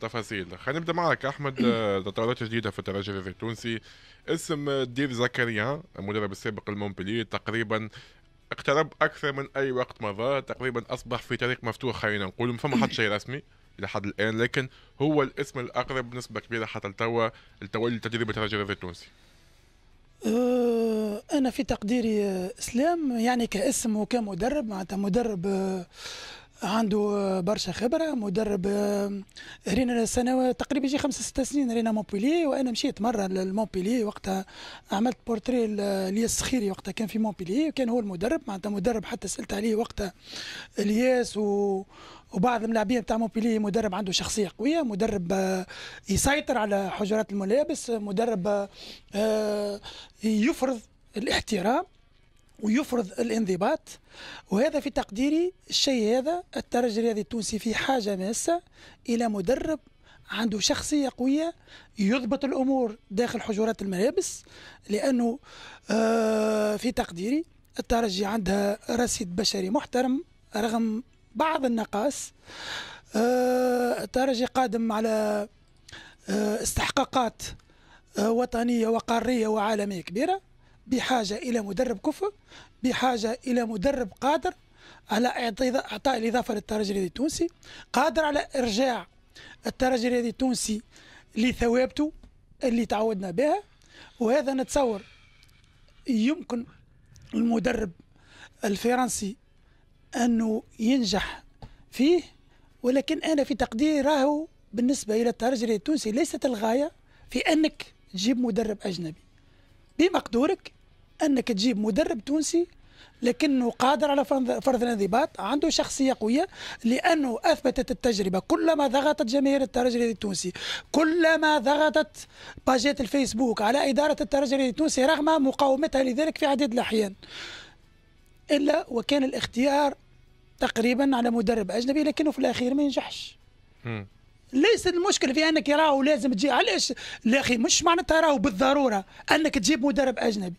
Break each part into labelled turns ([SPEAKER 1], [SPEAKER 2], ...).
[SPEAKER 1] تفاصيل خلينا نبدا معك احمد آه، تطورات جديده في الترجي التونسي اسم دير زكريا المدرب السابق لمونبلي تقريبا اقترب اكثر من اي وقت مضى تقريبا اصبح في طريق مفتوح خلينا نقول ما فما حد شيء رسمي لحد الان لكن هو الاسم الاقرب بنسبه كبيره حتى لتوا لتولي تدريب الترجي التونسي
[SPEAKER 2] انا في تقديري آه، اسلام يعني كاسم وكمدرب معناتها مدرب آه، عنده آه، برشا خبره مدرب آه، رينا سنوات تقريبا يجي خمسة ستة سنين رينا مونبيلي وانا مشيت مره لمونبيلي وقتها عملت بورتري لياس الصخيري وقتها كان في مونبيلي وكان هو المدرب معناتها مدرب حتى سالت عليه وقتها الياس و وبعض الملاعبين بتاع مونبيلي مدرب عنده شخصيه قويه مدرب آه، يسيطر على حجرات الملابس مدرب يفرض الاحترام ويفرض الانضباط وهذا في تقديري الشيء هذا الترجي الرياضي التونسي في حاجه ماسه الى مدرب عنده شخصية قوية يضبط الأمور داخل حجرات الملابس لأنه آه، في تقديري الترجي عندها رصيد بشري محترم رغم بعض النقاص آه، الترجي قادم على آه، استحقاقات وطنية وقارية وعالمية كبيرة بحاجة إلى مدرب كفء بحاجة إلى مدرب قادر على إعطاء الإضافة للترجي الرياضي التونسي قادر على إرجاع الترجي الرياضي التونسي لثوابته اللي تعودنا بها وهذا نتصور يمكن المدرب الفرنسي أنه ينجح فيه ولكن أنا في تقديري راهو بالنسبة إلى الترجي الرياضي التونسي ليست الغاية في أنك تجيب مدرب أجنبي بمقدورك انك تجيب مدرب تونسي لكنه قادر على فرض الانضباط عنده شخصيه قويه لانه اثبتت التجربه كلما ضغطت جماهير الترجي التونسي كلما ضغطت باجات الفيسبوك على اداره الترجي التونسي رغم مقاومتها لذلك في عديد الاحيان الا وكان الاختيار تقريبا على مدرب اجنبي لكنه في الاخير ما ينجحش ليس المشكل في انك راهو لازم تجي علاش لا اخي مش معناتها راهو بالضروره انك تجيب مدرب اجنبي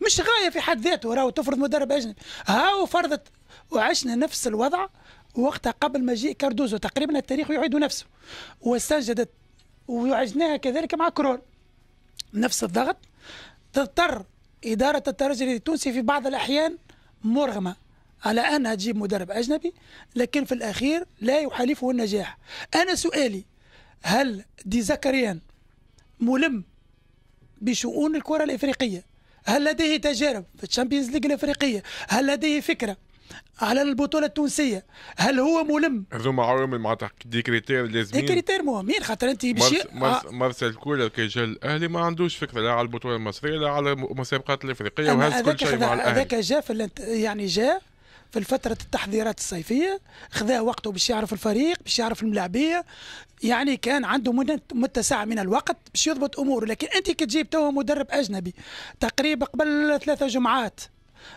[SPEAKER 2] مش غايه في حد ذاته راهو تفرض مدرب اجنبي هاو فرضت وعشنا نفس الوضع وقتها قبل مجيء كاردوزو تقريبا التاريخ يعيد نفسه واستنجدت وعشناها كذلك مع كرول نفس الضغط تضطر إدارة الترجي التونسي في بعض الأحيان مرغمة على أنها تجيب مدرب أجنبي لكن في الأخير لا يحالفه النجاح أنا سؤالي هل دي زكريان ملم بشؤون الكرة الإفريقية هل لديه تجارب في الشامبيونز ليج الافريقيه هل لديه فكره على البطوله التونسيه هل هو ملم
[SPEAKER 1] هذوما عوامل معناتها دي كريتير لازمين دي
[SPEAKER 2] كريتير مهمين خاطر انت باش آه.
[SPEAKER 1] مارسيل كولا كي جا الاهلي ما عندوش فكره لا على البطوله المصريه لا على المسابقات الافريقيه وهز كل شيء مع الاهلي هذاك
[SPEAKER 2] جا يعني جا في الفترة التحضيرات الصيفية خذا وقته باش يعرف الفريق باش يعرف الملاعبية يعني كان عنده متسع من الوقت باش يضبط أموره لكن أنت كتجيب تو مدرب أجنبي تقريبا قبل ثلاثة جمعات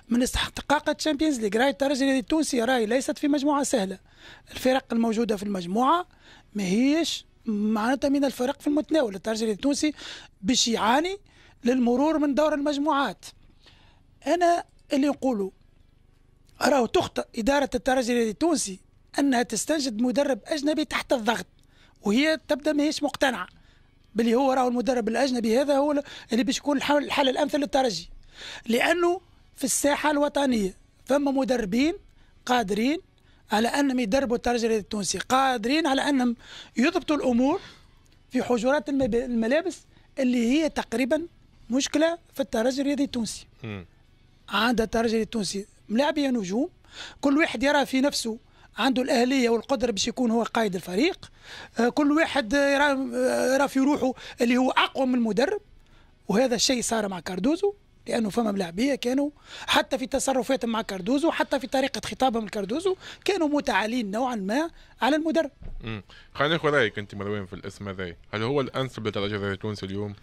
[SPEAKER 2] من استحقاق الشامبيونز ليغ راهي الترجي التونسي راي راهي ليست في مجموعه سهله الفرق الموجوده في المجموعه ماهيش معناتها من الفرق في المتناول الترجي التونسي باش يعاني للمرور من دور المجموعات انا اللي نقوله راهو تخطئ إدارة الترجي التونسي أنها تستنجد مدرب أجنبي تحت الضغط وهي تبدأ ماهيش مقتنعة باللي هو راهو المدرب الأجنبي هذا هو اللي باش يكون الحل الأمثل للترجي لأنه في الساحة الوطنية فما مدربين قادرين على أنهم يدربوا الترجي التونسي قادرين على أنهم يضبطوا الأمور في حجرات الملابس اللي هي تقريبا مشكلة في الترجي الرياضي التونسي عند الترجي التونسي ملاعبيه نجوم كل واحد يرى في نفسه عنده الاهليه والقدره باش يكون هو قائد الفريق آه، كل واحد يرى آه، يرى في روحه اللي هو اقوى من المدرب وهذا الشيء صار مع كاردوزو لانه فما ملاعبيه كانوا حتى في تصرفاتهم مع كاردوزو حتى في طريقه خطابهم لكاردوزو كانوا متعالين نوعا ما على المدرب.
[SPEAKER 1] خلينا ناخذ رايك انت مروان في الاسم هذا، هل هو الانسب للترجي التونسي اليوم؟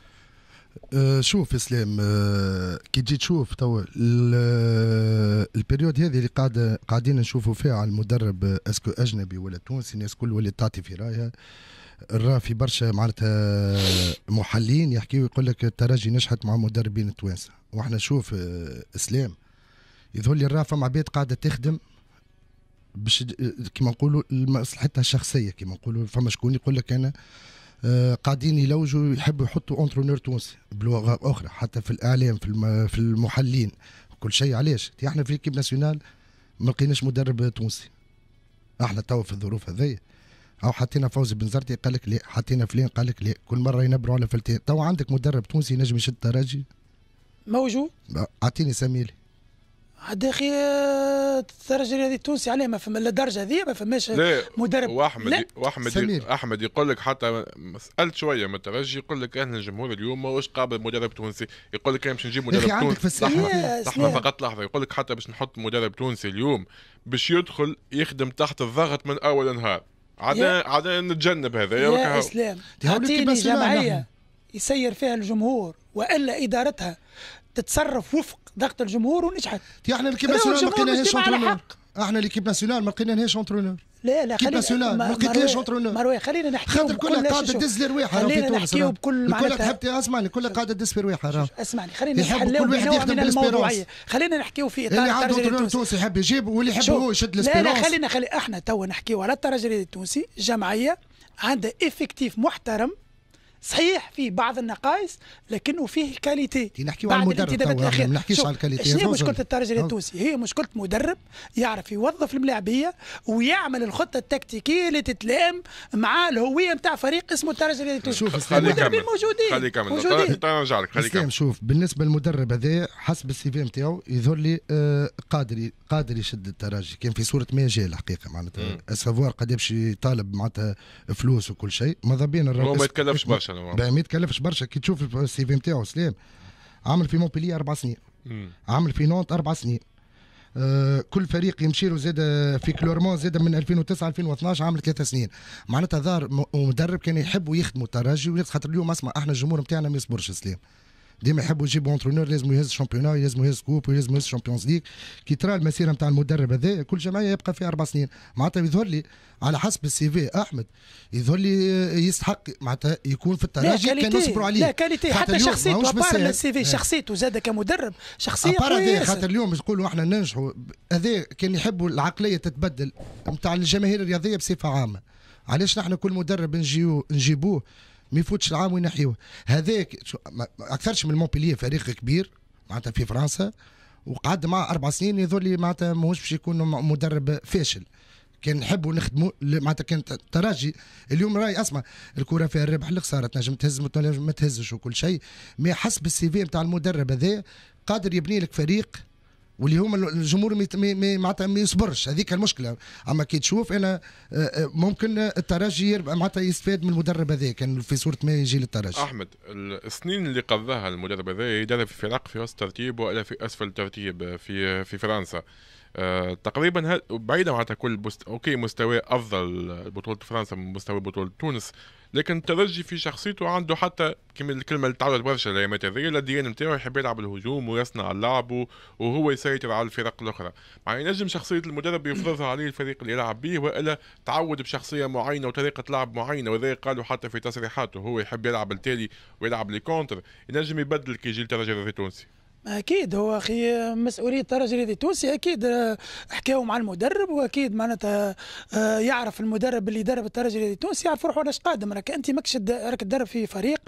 [SPEAKER 3] آه، شوف اسلام آه، كي تجي تشوف توا آه، البريود هذه اللي قاعده قاعدين نشوفوا فيها على المدرب اسكو اجنبي ولا تونسي الناس الكل ولا تعطي في رايها الرا في برشا معناتها محللين يحكي يقول لك الترجي نجحت مع مدربين التوانسه واحنا نشوف اسلام يظهر لي الرا فما عباد قاعده تخدم باش كيما نقولوا لمصلحتها الشخصيه كيما نقولوا فما شكون يقول لك انا آه، قاعدين يلوجوا يحبوا يحطوا اونترونور تونسي بلغه اخرى حتى في الاعلام في في المحلين كل شيء علاش احنا في كيب ناسيونال ما لقيناش مدرب تونسي احنا توا في الظروف هذيا او حطينا فوزي بن زرتي قال لك لا حطينا فلان قال لك لا كل مره ينبروا على فلتين توا عندك مدرب تونسي نجم يشد الترجي موجود اعطيني سميلي
[SPEAKER 2] عاد اخي آه، الترجي هذه التونسي عليه ما فما الدرجة هذه ما فماش مدرب واحمد لا. واحمد واحمد
[SPEAKER 3] احمد يقول لك
[SPEAKER 1] حتى سالت شويه من الترجي يقول لك احنا الجمهور اليوم واش قابل مدرب تونسي يقول لك باش نجيب مدرب تونسي لحظه فقط لحظه يقول لك حتى باش نحط مدرب تونسي اليوم باش يدخل يخدم تحت الضغط من اول نهار عاد عاد نتجنب هذا يا اسلام
[SPEAKER 2] جمعيه يسير فيها الجمهور والا ادارتها تتصرف وفق ضغط الجمهور ونجحت احنا ليكيب ناسيونال ما لقيناهاش انترونور
[SPEAKER 3] احنا ليكيب ناسيونال ما لقيناهاش انترونور لا لا خلينا ناسيونال ما لقيتلهاش
[SPEAKER 2] انترونور مروي خلينا نحكي خاطر كل قاعده تدز لرواحها خلينا نحكيو بكل معناتها كلها
[SPEAKER 3] تحب اسمعني كلها قاعده تدز في رواحها
[SPEAKER 2] اسمعني خلينا نحلوا كل واحد يخدم بالاسبيرونس خلينا نحكيو في اطار اللي عنده تونسي
[SPEAKER 3] يحب يجيب واللي يحب هو يشد الاسبيرونس لا لا خلينا
[SPEAKER 2] خلي احنا توا نحكيو على الترجي التونسي جمعيه عندها افكتيف محترم صحيح فيه بعض النقائص لكنه فيه كاليتي نحكي بعد الانتدابات الاخيره ما نحكيش على الكاليتي شنو مشكله الترجي آه. التونسي هي مشكله مدرب يعرف يوظف الملاعبيه ويعمل الخطه التكتيكيه اللي تتلائم مع الهويه نتاع فريق اسمه الترجي التونسي شوف المدربين موجودين
[SPEAKER 3] خليك طيب، موجودين خليك طيب، طيب، خليك شوف بالنسبه للمدرب هذا حسب السي في نتاعو يظهر لي آه، قادر قادر يشد الترجي كان في صوره ما جاء الحقيقه معناتها اسفوار قد يمشي يطالب معناتها فلوس وكل شيء ماذا بينا هو ما يتكلمش برشا سنوات باهي ما يتكلفش برشا كي تشوف السي في نتاعو سلام عمل في مونبيلي اربع سنين عمل في نونت اربع سنين آه كل فريق يمشي له زاد آه، في كلورمون زاد من 2009 2012 عامل ثلاثة سنين معناتها ظهر مدرب كان يحب يخدموا الترجي خاطر اليوم اسمع احنا الجمهور نتاعنا ما يصبرش سلام ديما يحبوا يجيبوا اونترونور لازم يهز شامبيونات لازم يهز كوب ولازم يهز شامبيونز ليغ كي ترى المسيره نتاع المدرب هذا كل جمعيه يبقى فيها اربع سنين معناتها يظهر لي على حسب السي في احمد يظهر لي آه، يستحق معناتها يكون في الترجي كان نصبروا عليه لا كاليتي حتى شخصيته ابار السي في إيه. شخصيته
[SPEAKER 2] زاد كمدرب شخصيه ابار هذا خاطر
[SPEAKER 3] اليوم تقولوا احنا ننجحوا هذا كان يحبوا العقليه تتبدل نتاع الجماهير الرياضيه بصفه عامه علاش نحن كل مدرب نجيو نجيبوه ما يفوتش العام وينحيوه هذاك اكثرش من مونبيلي فريق كبير معناتها في فرنسا وقعد معاه اربع سنين يظل لي معناتها ماهوش باش يكون مدرب فاشل كان نحبوا نخدموا معناتها كان تراجي اليوم راي اسمع الكره فيها الربح الخساره تنجم تهز ما تهزش وكل شيء مي حسب السي في نتاع المدرب هذا قادر يبني لك فريق واللي هما الجمهور معناتها ما يصبرش هذيك المشكله اما كي تشوف انا آه، آه، ممكن الترجي معناتها يستفاد من المدرب هذا كان في صوره ما يجي للترجي احمد
[SPEAKER 1] السنين اللي قضاها المدرب هذا يدرب في فرق في وسط ترتيب والا في اسفل ترتيب في في فرنسا أه تقريبا بعيدا معناتها كل بست... اوكي مستواه افضل بطوله فرنسا من مستوى بطوله تونس لكن الترجي في شخصيته عنده حتى كما الكلمه اللي تعرضت برشا الايامات هذيا الديان نتاعو إيه يحب يلعب الهجوم ويصنع اللعب وهو يسيطر على الفرق الاخرى مع ينجم شخصيه المدرب يفرضها عليه الفريق اللي يلعب به والا تعود بشخصيه معينه وطريقه لعب معينه وذا قالوا حتى في تصريحاته هو يحب يلعب التالي ويلعب لي كونتر ينجم يبدل كي يجي الترجي التونسي
[SPEAKER 2] اكيد هو اخي مسؤوليه الترجي الرياضي التونسي اكيد آه، حكاو مع المدرب واكيد معناتها آه، يعرف المدرب اللي درب الترجي الرياضي التونسي يعرف روحه علاش قادم راك انت ماكش راك تدرب في فريق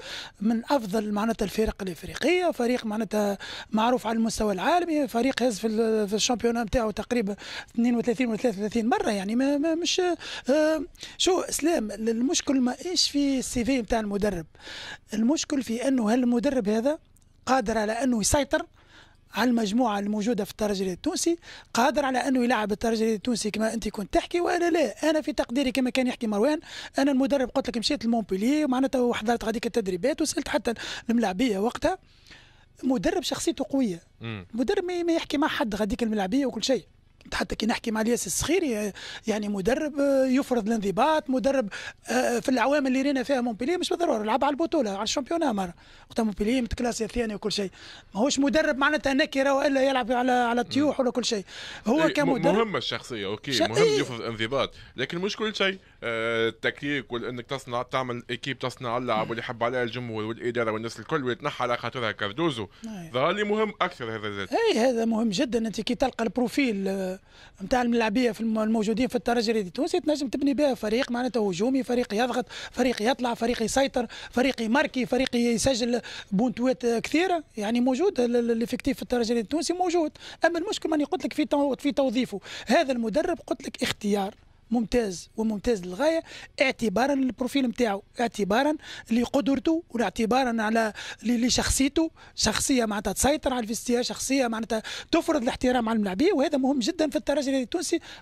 [SPEAKER 2] من افضل معناتها الفرق الافريقيه فريق معناتها معروف على المستوى العالمي فريق هز في الشامبيون نتاعو تقريبا 32 و 33 مره يعني ما, ما مش آه، شو اسلام المشكل ما ايش في السي في نتاع المدرب المشكل في انه هل المدرب هذا قادر على أنه يسيطر على المجموعة الموجودة في الترجي التونسي قادر على أنه يلعب الترجي التونسي كما أنت كنت تحكي وأنا لا أنا في تقديري كما كان يحكي مروان أنا المدرب قلت لك مشيت لمونبيلي معناتها وحضرت غاديك التدريبات وسألت حتى الملاعبية وقتها مدرب شخصيته قوية مدرب ما يحكي مع حد غاديك الملاعبية وكل شيء حتى كي نحكي مع الياس السخيري يعني مدرب آه، يفرض الانضباط مدرب آه، في العوامل اللي رينا فيها مونبيلي مش بالضروره لعب على البطوله على الشامبيون مره وقت مونبيلي متكلاسي الثاني وكل شيء ماهوش مدرب معناتها نكره والا يلعب على على الطيوح ولا كل شيء هو إيه، كمدرب مهمه
[SPEAKER 1] الشخصيه اوكي شا... مهم إيه. يفرض انضباط لكن مش كل شيء آه، التكتيك وانك تصنع تعمل ايكيب تصنع اللعب واللي يحب عليها الجمهور والاداره والناس الكل ويتنحى على خاطرها كاردوزو نعم. ظهر لي مهم اكثر هذا زاد
[SPEAKER 2] اي هذا مهم جدا انت كي تلقى البروفيل نتاع الملاعبيه في الموجودين في الترجي التونسي تنجم تبني بها فريق معناته هجومي فريق يضغط فريق يطلع فريق يسيطر فريق يماركي فريق يسجل بونتوات كثيره يعني موجود الافكتيف في الترجي التونسي موجود اما المشكل ماني قلت لك في في توظيفه هذا المدرب قلت لك اختيار ممتاز وممتاز للغايه اعتبارا للبروفيل نتاعو اعتبارا لقدرته واعتبارا على لشخصيته شخصيه معناتها تسيطر على الفيستيا شخصيه معناتها تفرض الاحترام على الملاعبيه وهذا مهم جدا في الترجي التونسي